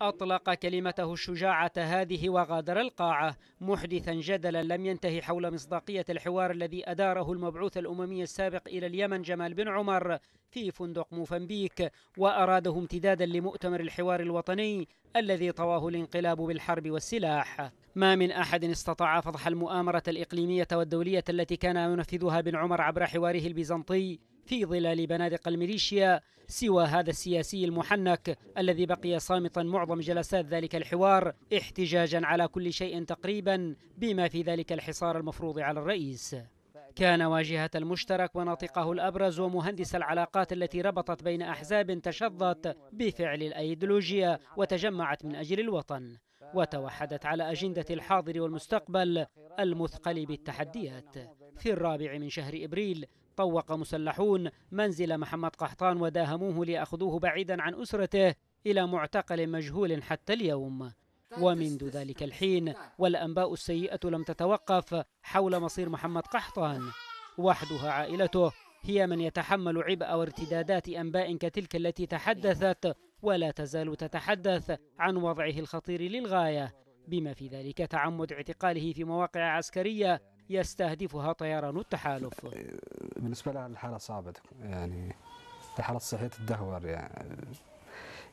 أطلق كلمته الشجاعة هذه وغادر القاعة محدثا جدلا لم ينتهي حول مصداقية الحوار الذي أداره المبعوث الأممي السابق إلى اليمن جمال بن عمر في فندق موفنبيك وأراده امتدادا لمؤتمر الحوار الوطني الذي طواه الانقلاب بالحرب والسلاح ما من أحد استطاع فضح المؤامرة الإقليمية والدولية التي كان ينفذها بن عمر عبر حواره البيزنطي في ظلال بنادق الميليشيا سوى هذا السياسي المحنك الذي بقي صامتا معظم جلسات ذلك الحوار احتجاجا على كل شيء تقريبا بما في ذلك الحصار المفروض على الرئيس كان واجهة المشترك وناطقه الأبرز ومهندس العلاقات التي ربطت بين أحزاب تشظت بفعل الأيديولوجيا وتجمعت من أجل الوطن وتوحدت على أجندة الحاضر والمستقبل المثقل بالتحديات في الرابع من شهر إبريل طوق مسلحون منزل محمد قحطان وداهموه ليأخذوه بعيدا عن أسرته إلى معتقل مجهول حتى اليوم ومنذ ذلك الحين والأنباء السيئة لم تتوقف حول مصير محمد قحطان وحدها عائلته هي من يتحمل عبء وارتدادات أنباء كتلك التي تحدثت ولا تزال تتحدث عن وضعه الخطير للغاية بما في ذلك تعمد اعتقاله في مواقع عسكرية يستهدفها طيران التحالف بالنسبة لها الحالة صعبة يعني الحالة الصحية تدهور يعني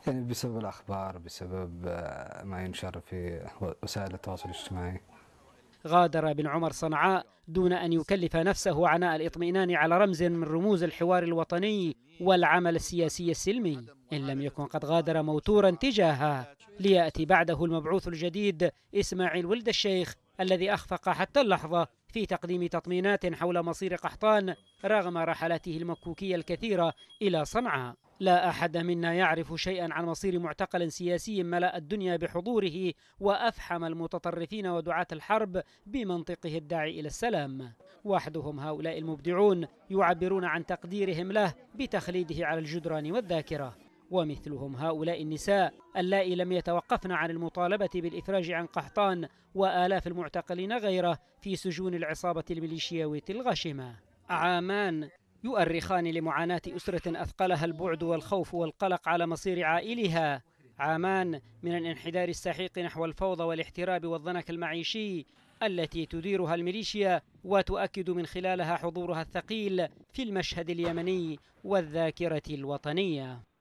يعني بسبب الأخبار بسبب آه، ما ينشر في وسائل التواصل الاجتماعي غادر بن عمر صنعاء دون أن يكلف نفسه عناء الإطمئنان على رمز من رموز الحوار الوطني والعمل السياسي السلمي إن لم يكن قد غادر موتورا تجاهها ليأتي بعده المبعوث الجديد إسماعيل ولد الشيخ الذي أخفق حتى اللحظة في تقديم تطمينات حول مصير قحطان رغم رحلاته المكوكية الكثيرة إلى صنعاء لا أحد منا يعرف شيئا عن مصير معتقل سياسي ملأ الدنيا بحضوره وأفحم المتطرفين ودعاة الحرب بمنطقه الداعي إلى السلام وحدهم هؤلاء المبدعون يعبرون عن تقديرهم له بتخليده على الجدران والذاكرة ومثلهم هؤلاء النساء اللائي لم يتوقفن عن المطالبة بالإفراج عن قحطان وآلاف المعتقلين غيره في سجون العصابة الميليشياوية الغاشمة عامان يؤرخان لمعاناة أسرة أثقلها البعد والخوف والقلق على مصير عائلها عامان من الانحدار السحيق نحو الفوضى والاحتراب والضنك المعيشي التي تديرها الميليشيا وتؤكد من خلالها حضورها الثقيل في المشهد اليمني والذاكرة الوطنية